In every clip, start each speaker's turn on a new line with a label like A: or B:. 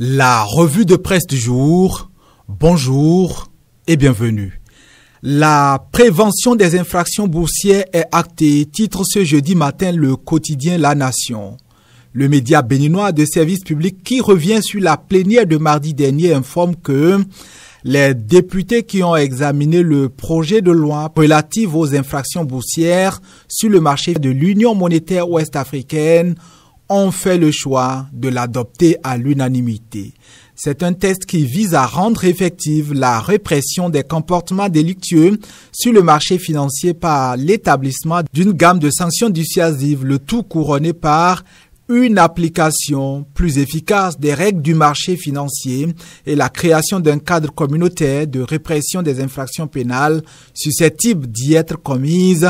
A: La revue de presse du jour, bonjour et bienvenue. La prévention des infractions boursières est actée, titre ce jeudi matin le quotidien La Nation. Le média béninois de service public qui revient sur la plénière de mardi dernier informe que les députés qui ont examiné le projet de loi relative aux infractions boursières sur le marché de l'Union monétaire ouest-africaine on fait le choix de l'adopter à l'unanimité. C'est un test qui vise à rendre effective la répression des comportements délictueux sur le marché financier par l'établissement d'une gamme de sanctions dissuasives, le tout couronné par une application plus efficace des règles du marché financier et la création d'un cadre communautaire de répression des infractions pénales susceptibles d'y être commises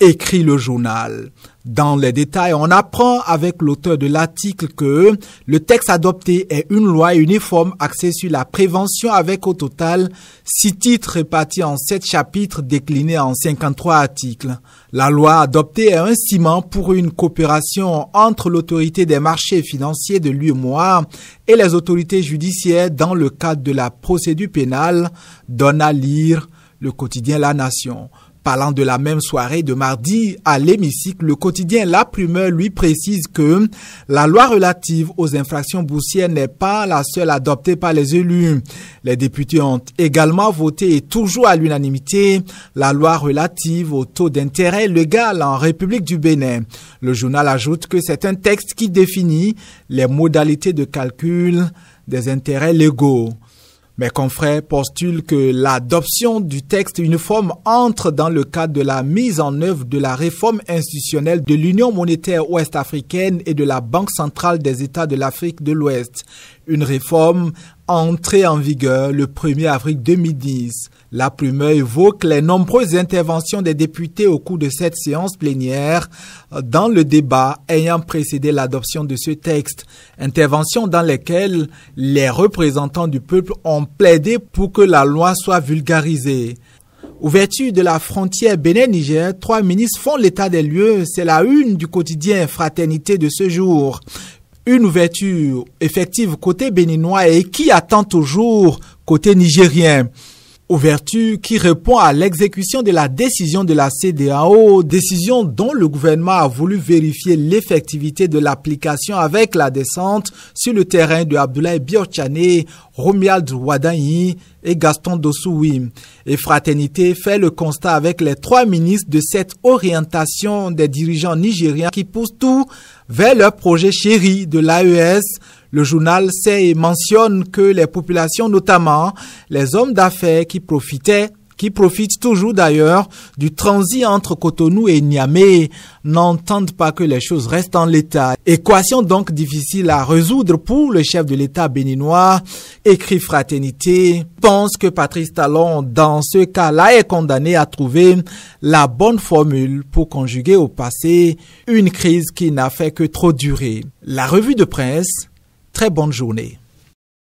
A: écrit le journal. Dans les détails, on apprend avec l'auteur de l'article que le texte adopté est une loi uniforme axée sur la prévention avec au total six titres répartis en sept chapitres déclinés en 53 articles. La loi adoptée est un ciment pour une coopération entre l'autorité des marchés financiers de l'UMOA et les autorités judiciaires dans le cadre de la procédure pénale, donne à lire le quotidien La Nation. Parlant de la même soirée de mardi à l'hémicycle, le quotidien La Primeur lui précise que la loi relative aux infractions boursières n'est pas la seule adoptée par les élus. Les députés ont également voté et toujours à l'unanimité la loi relative au taux d'intérêt légal en République du Bénin. Le journal ajoute que c'est un texte qui définit les modalités de calcul des intérêts légaux. Mes confrères postulent que l'adoption du texte uniforme entre dans le cadre de la mise en œuvre de la réforme institutionnelle de l'Union monétaire ouest-africaine et de la Banque centrale des États de l'Afrique de l'Ouest. Une réforme entrée en vigueur le 1er avril 2010. La primeur évoque les nombreuses interventions des députés au cours de cette séance plénière dans le débat ayant précédé l'adoption de ce texte. Interventions dans lesquelles les représentants du peuple ont plaidé pour que la loi soit vulgarisée. Ouverture de la frontière Bénin-Niger, trois ministres font l'état des lieux. C'est la une du quotidien Fraternité de ce jour une ouverture effective côté béninois et qui attend toujours côté nigérien. Ouverture qui répond à l'exécution de la décision de la CDAO, décision dont le gouvernement a voulu vérifier l'effectivité de l'application avec la descente sur le terrain de Abdoulaye Biotchane, Romuald Wadani et Gaston Dossoui. Et Fraternité fait le constat avec les trois ministres de cette orientation des dirigeants nigériens qui poussent tout vers leur projet chéri de l'AES. Le journal sait et mentionne que les populations, notamment les hommes d'affaires qui profitaient qui profitent toujours d'ailleurs du transit entre Cotonou et Niamey, n'entendent pas que les choses restent en l'état. Équation donc difficile à résoudre pour le chef de l'État béninois, écrit Fraternité, pense que Patrice Talon, dans ce cas-là, est condamné à trouver la bonne formule pour conjuguer au passé une crise qui n'a fait que trop durer. La revue de presse, très bonne journée.